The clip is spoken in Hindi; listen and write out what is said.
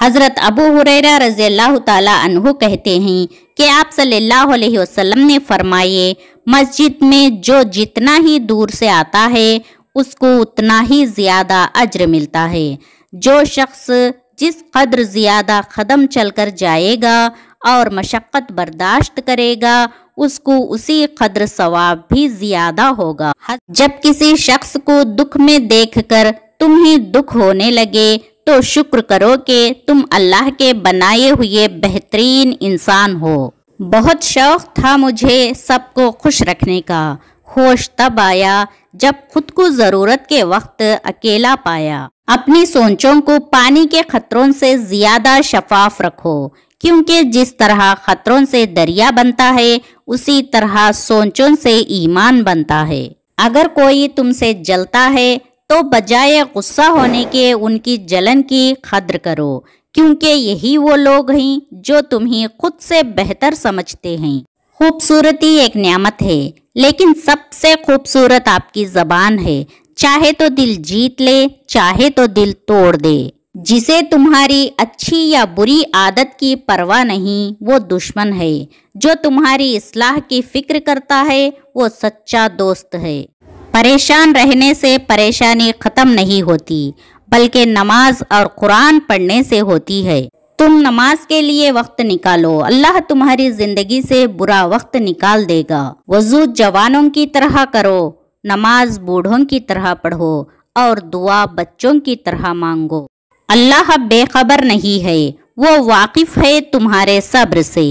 हज़रत अबू हुरैरा रज़ी अल्लाह तहु कहते हैं कि आप सल्लल्लाहु अलैहि वसल्लम ने फरमाए मस्जिद में जो जितना ही दूर से आता है उसको उतना ही ज़्यादा अज्र मिलता है जो शख्स जिस कदर ज़्यादा कदम चलकर जाएगा और मशक्क़त बर्दाश्त करेगा उसको उसी कदर सवाब भी ज़्यादा होगा जब किसी शख्स को दुख में देखकर तुम्हें दुख होने लगे तो शुक्र करो कि तुम अल्लाह के बनाए हुए बेहतरीन इंसान हो बहुत शौक़ था मुझे सबको खुश रखने का होश तब आया जब खुद को ज़रूरत के वक्त अकेला पाया अपनी सोचों को पानी के खतरों से ज़्यादा शफाफ रखो क्योंकि जिस तरह खतरों से दरिया बनता है उसी तरह सोचों से ईमान बनता है अगर कोई तुमसे जलता है तो बजाय गुस्सा होने के उनकी जलन की खद्र करो क्योंकि यही वो लोग हैं जो तुम्हें खुद से बेहतर समझते हैं खूबसूरती एक नियामत है लेकिन सबसे खूबसूरत आपकी जबान है चाहे तो दिल जीत ले चाहे तो दिल तोड़ दे जिसे तुम्हारी अच्छी या बुरी आदत की परवाह नहीं वो दुश्मन है जो तुम्हारी इसलाह की फिक्र करता है वो सच्चा दोस्त है परेशान रहने से परेशानी ख़त्म नहीं होती बल्कि नमाज और कुरान पढ़ने से होती है तुम नमाज के लिए वक्त निकालो अल्लाह तुम्हारी ज़िंदगी से बुरा वक्त निकाल देगा वजू जवानों की तरह करो नमाज बूढ़ों की तरह पढ़ो और दुआ बच्चों की तरह मांगो अल्लाह बेखबर नहीं है वो वाकिफ़ है तुम्हारे सब्र से